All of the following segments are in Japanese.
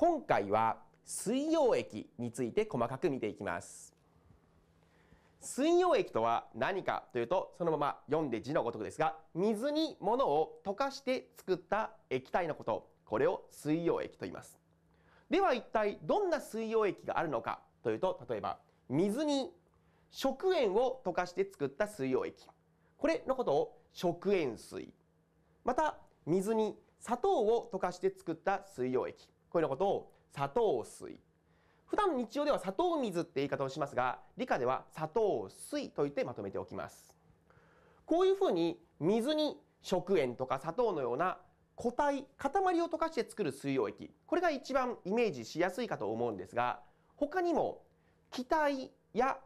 今回は水溶液について細かく見ていきます。水溶液とは何かというとそのまま読んで字のごとくですが水に物を溶かして作った液体のことこれを水溶液と言いますでは一体どんな水溶液があるのかというと例えば水に食塩を溶かして作った水溶液これのことを食塩水また水に砂糖を溶かして作った水溶液こういうのことを砂糖水。普段日常では砂糖水って言い方をしますが、理科では砂糖水と言ってまとめておきます。こういうふうに水に食塩とか砂糖のような固体、塊を溶かして作る水溶液。これが一番イメージしやすいかと思うんですが、他にも気体や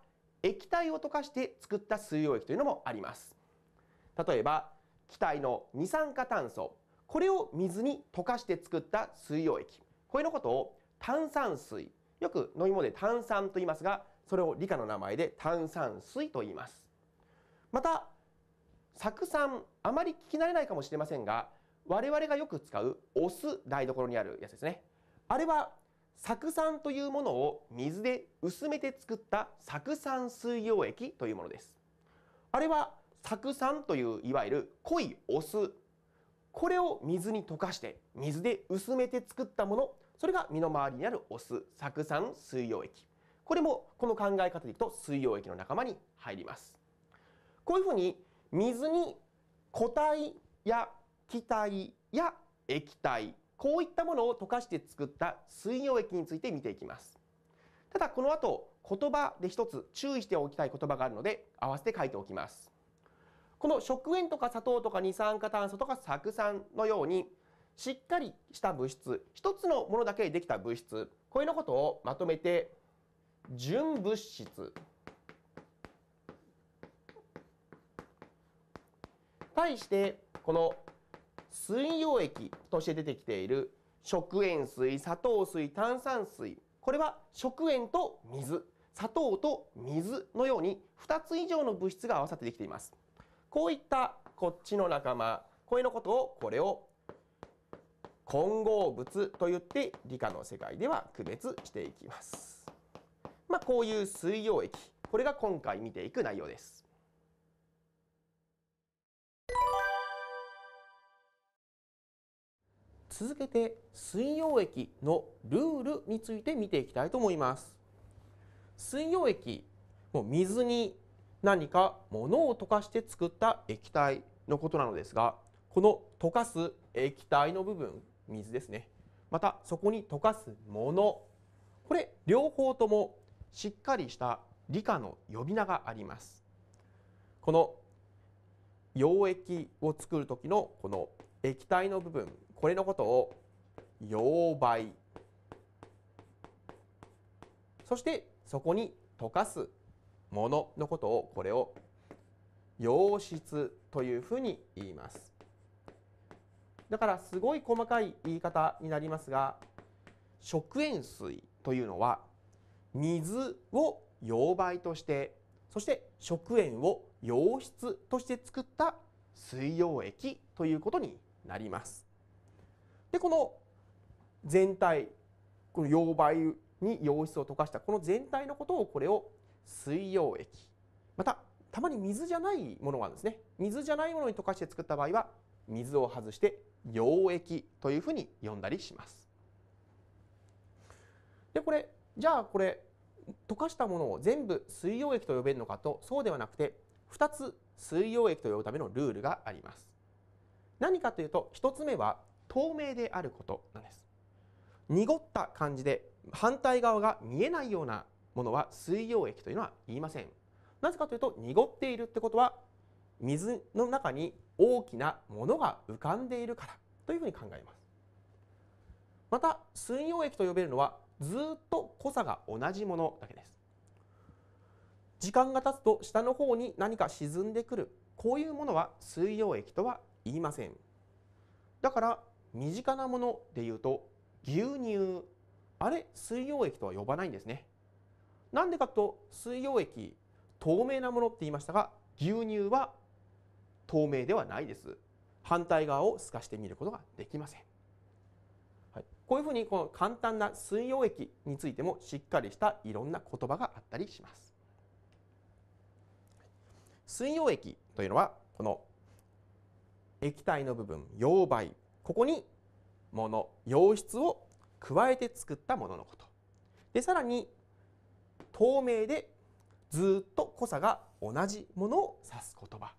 液体を溶かして作った水溶液というのもあります。例えば、気体の二酸化炭素。これを水に溶かして作った水溶液。これのことを炭酸水よく飲み物で炭酸と言いますがそれを理科の名前で炭酸水と言いますまた酢酸あまり聞き慣れないかもしれませんが我々がよく使うお酢台所にあるやつですねあれは酢酸というものを水で薄めて作った酢酸水溶液というものですあれは酢酸といういわゆる濃いお酢これを水に溶かして水で薄めて作ったものそれが身の回りにあるお酢酢酸水溶液これもこの考え方でいくと水溶液の仲間に入りますこういうふうに水に固体や気体や液体こういったものを溶かして作った水溶液について見ていきますただこの後言葉で一つ注意しておきたい言葉があるので合わせて書いておきますこの食塩とか砂糖とか二酸化炭素とか酢酸のようにしっかりした物質一つのものだけでできた物質これのことをまとめて純物質対してこの水溶液として出てきている食塩水砂糖水炭酸水これは食塩と水砂糖と水のように2つ以上の物質が合わさってできていますこういったこっちの仲間これのことをこれを混合物と言って理科の世界では区別していきます。まあ、こういう水溶液これが今回見ていく内容です。続けて水溶液のルールについて見ていきたいと思います。水溶液もう水に何か物を溶かして作った液体のことなのですがこの溶かす液体の部分水ですねまたそこに溶かすものこれ両方ともしっかりした理科の呼び名がありますこの溶液を作る時のこの液体の部分これのことを溶媒そしてそこに溶かすもののことをこれを溶質というふうに言いますだからすごい細かい言い方になりますが食塩水というのは水を溶媒としてそして食塩を溶質として作った水溶液ということになります。でこの全体この溶媒に溶質を溶かしたこの全体のことをこれを水溶液またたまに水じゃないものがあるんですね水じゃないものに溶かして作った場合は水を外して溶液というふうに呼んだりします。でこれじゃあこれ溶かしたものを全部水溶液と呼べるのかとそうではなくて2つ水溶液と呼ぶためのルールがあります。何かというと1つ目は透明であることなんです。濁った感じで反対側が見えないようなものは水溶液というのは言いません。なぜかというと濁っているってことは水の中に大きなものが浮かんでいるからというふうに考えますまた水溶液と呼べるのはずっと濃さが同じものだけです時間が経つと下の方に何か沈んでくるこういうものは水溶液とは言いませんだから身近なもので言うと牛乳あれ水溶液とは呼ばないんですねなんでかと水溶液透明なものって言いましたが牛乳は透明ではないです反対側を透かしてみることができません。はい、こういうふうにこの簡単な水溶液についてもしっかりしたいろんな言葉があったりします。水溶液というのはこの液体の部分溶媒ここにもの溶質を加えて作ったもののこと。でさらに透明でずっと濃さが同じものを指す言葉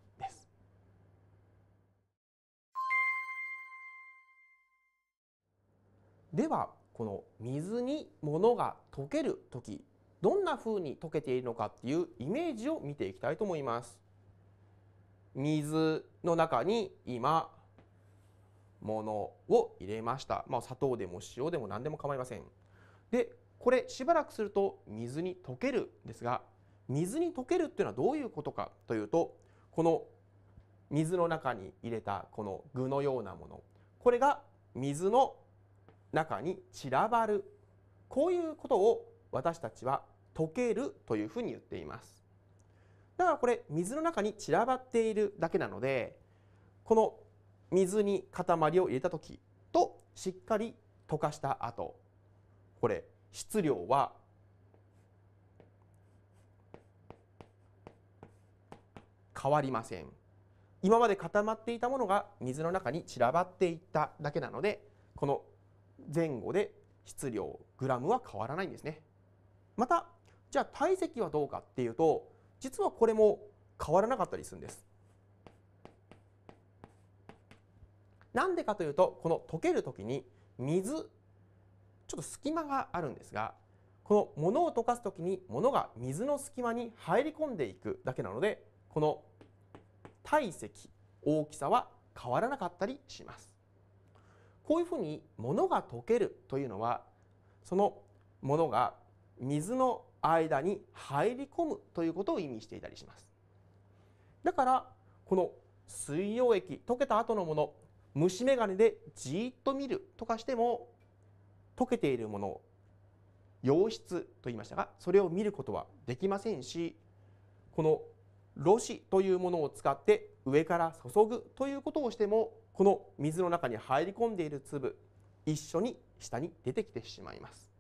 ではこの水に物が溶ける時どんな風に溶けているのかっていうイメージを見ていきたいと思います。水の中に今物を入れました。まあ、砂糖でも塩でも何でも構いません。でこれしばらくすると水に溶けるんですが水に溶けるっていうのはどういうことかというとこの水の中に入れたこの具のようなものこれが水の中に散らばるこういうことを私たちは溶けるというふうに言っていますだからこれ水の中に散らばっているだけなのでこの水に塊を入れた時としっかり溶かした後これ質量は変わりません今まで固まっていたものが水の中に散らばっていっただけなのでこの前後で質量グラムは変わらないんですねまたじゃあ体積はどうかっていうと実はこれも変わらなかったりするんですなんでかというとこの溶ける時に水ちょっと隙間があるんですがこの物を溶かす時に物が水の隙間に入り込んでいくだけなのでこの体積大きさは変わらなかったりしますこういうふうに物が溶けるというのはその物が水の間に入り込むということを意味していたりします。だからこの水溶液溶けた後のもの虫眼鏡でじっと見るとかしても溶けているものを溶質と言いましたがそれを見ることはできませんしこのろ紙というものを使って上から注ぐということをしてもこの水の中に入り込んでいる粒一緒に下に出てきてしまいます。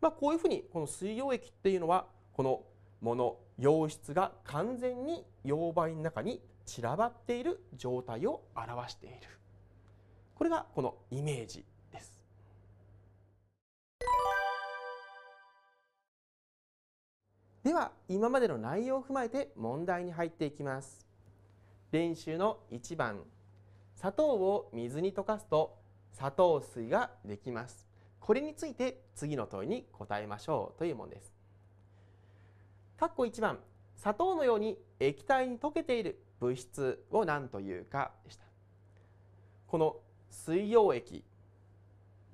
まあ、こういうふうにこの水溶液っていうのはこのもの溶質が完全に溶媒の中に散らばっている状態を表しているこれがこのイメージですでは今までの内容を踏まえて問題に入っていきます練習の1番砂糖を水に溶かすと砂糖水ができますこれについて次の問いに答えましょうというものです括弧1番砂糖のように液体に溶けている物質を何というかでしたこの水溶液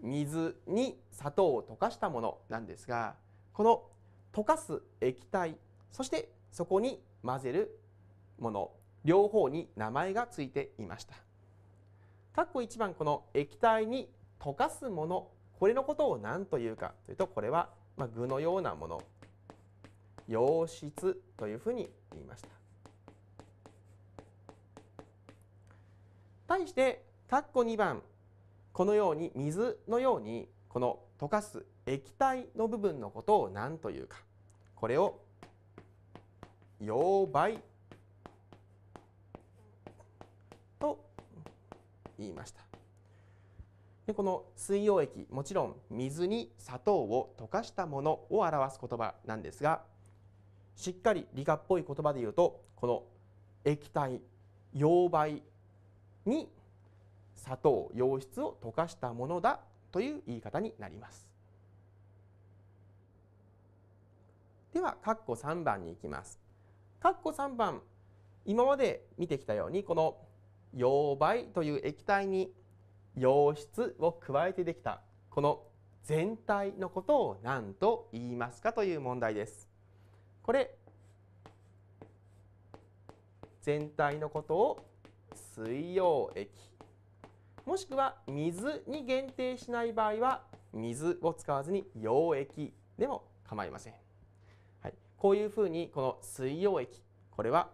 水に砂糖を溶かしたものなんですがこの溶かす液体そしてそこに混ぜるもの両方に名前がついていました括弧1番この液体に溶かすものこれのことを何というかというとこれはま具のようなもの溶質というふうに言いました対して括弧2番このように水のようにこの溶かす液体の部分のことを何というかこれを溶媒言いましたでこの水溶液もちろん水に砂糖を溶かしたものを表す言葉なんですがしっかり理科っぽい言葉で言うとこの液体溶媒に砂糖溶質を溶かしたものだという言い方になりますでは括弧3番に行きます括弧3番今まで見てきたようにこの溶媒という液体に溶質を加えてできたこの全体のことを何と言いますかという問題です。これ全体のことを水溶液もしくは水に限定しない場合は水を使わずに溶液でも構いません。はい、こういうふうにこの水溶液これは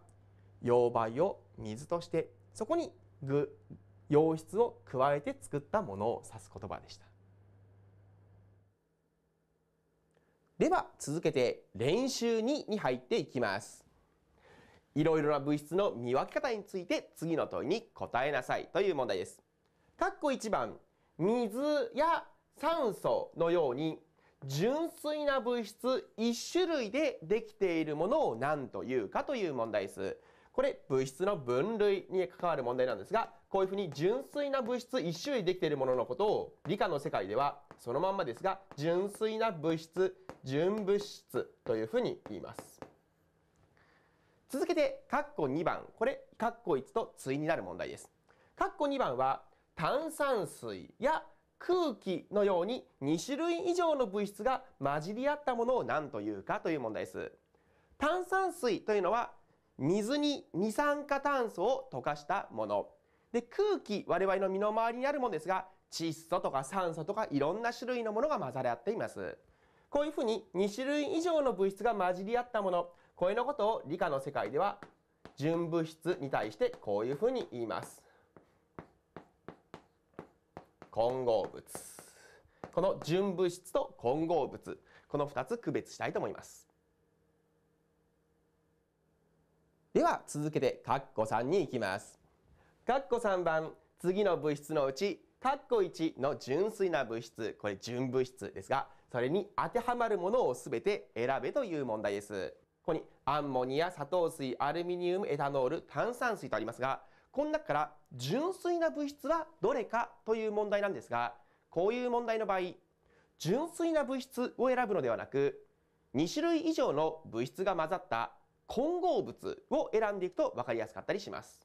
溶媒を水としてそこに具洋質を加えて作ったものを指す言葉でしたでは続けて練習2に入っていきますいろいろな物質の見分け方について次の問いに答えなさいという問題です括弧こ1番水や酸素のように純粋な物質1種類でできているものを何というかという問題ですこれ物質の分類に関わる問題なんですが、こういうふうに純粋な物質1種類できているもののことを、理科の世界ではそのまんまですが、純粋な物質、純物質というふうに言います。続けて、括弧2番。これ、括弧1と対になる問題です。括弧2番は、炭酸水や空気のように2種類以上の物質が混じり合ったものを何というかという問題です。炭酸水というのは水に二酸化炭素を溶かしたもの。で、空気、我々の身の回りにあるものですが、窒素とか酸素とかいろんな種類のものが混ざり合っています。こういうふうに2種類以上の物質が混じり合ったもの、これのことを理科の世界では純物質に対してこういうふうに言います。混合物。この純物質と混合物、この2つ区別したいと思います。では続けてカッコ3に行きます。カッコ3番次の物質のうちカッコ1の純粋な物質これ純物質ですがそれに当てはまるものを全て選べという問題です。ここにアンモニア、砂糖水、アルミニウム、エタノール、炭酸水とありますが、この中から純粋な物質はどれかという問題なんですが、こういう問題の場合、純粋な物質を選ぶのではなく、2種類以上の物質が混ざった混合物を選んでいくと分かりやすかったりします。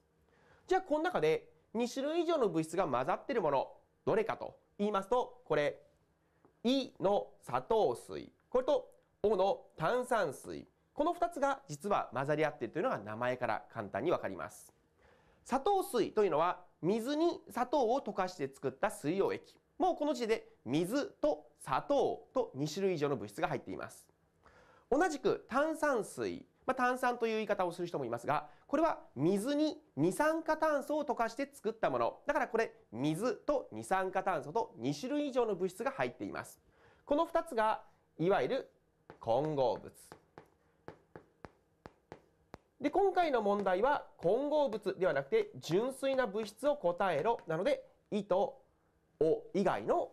じゃあこの中で2種類以上の物質が混ざっているものどれかと言いますとこれ「イ」の砂糖水これと「お」の炭酸水この2つが実は混ざり合っているというのが名前から簡単に分かります。砂糖水というのは水に砂糖を溶かして作った水溶液もうこの時点で水と砂糖と2種類以上の物質が入っています同じく炭酸水まあ、炭酸という言い方をする人もいますが、これは水に二酸化炭素を溶かして作ったもの。だからこれ、水と二酸化炭素と2種類以上の物質が入っています。この2つが、いわゆる混合物。で、今回の問題は混合物ではなくて純粋な物質を答えろ。なので、いと、お以外の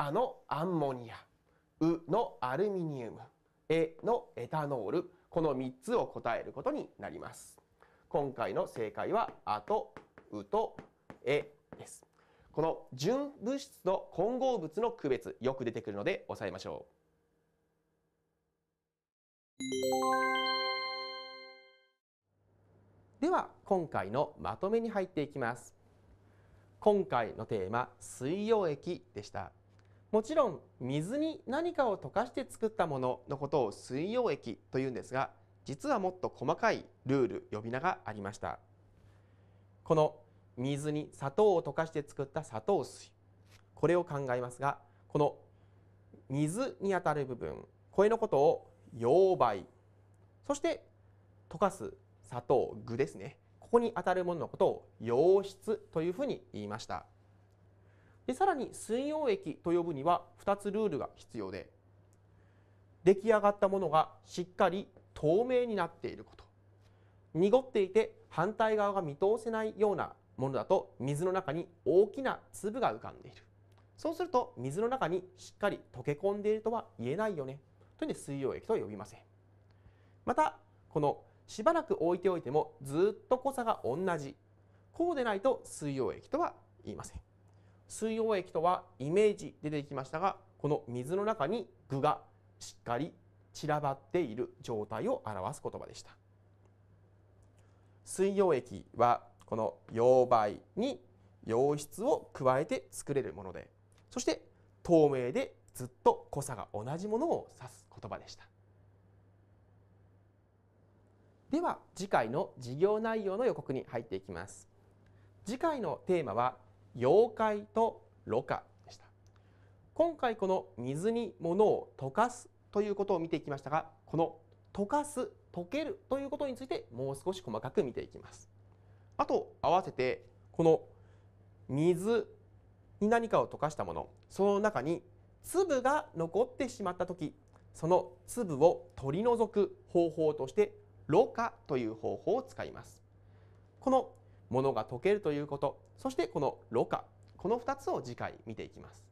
あのアンモニア、うのアルミニウム、えのエタノール、この3つを答えることになります。今回の正解は、あと、うと、えです。この純物質と混合物の区別、よく出てくるので押さえましょう。では今回のまとめに入っていきます今回のテーマ水溶液でしたもちろん水に何かを溶かして作ったもののことを水溶液というんですが実はもっと細かいルール呼び名がありましたこの水に砂糖を溶かして作った砂糖水これを考えますがこの水にあたる部分これのことを溶媒そして溶かす砂糖具ですねここにあたるもののことを溶質というふうに言いました。でさらに水溶液と呼ぶには2つルールが必要で出来上がったものがしっかり透明になっていること濁っていて反対側が見通せないようなものだと水の中に大きな粒が浮かんでいるそうすると水の中にしっかり溶け込んでいるとは言えないよねというので水溶液と呼びませんまたこのしばらく置いておいてもずっと濃さが同じこうでないと水溶液とは言いません水溶液とはイメージ出てきましたがこの水の中に具がしっかり散らばっている状態を表す言葉でした水溶液はこの溶媒に溶質を加えて作れるものでそして透明でずっと濃さが同じものを指す言葉でしたでは次回の授業内容の予告に入っていきます次回のテーマは妖怪とろ過でした今回この水に物を溶かすということを見ていきましたがこの溶かす溶けるということについてもう少し細かく見ていきますあと合わせてこの水に何かを溶かしたものその中に粒が残ってしまった時その粒を取り除く方法としてろ過という方法を使いますこのものが解けるということそしてこのろ過この2つを次回見ていきます。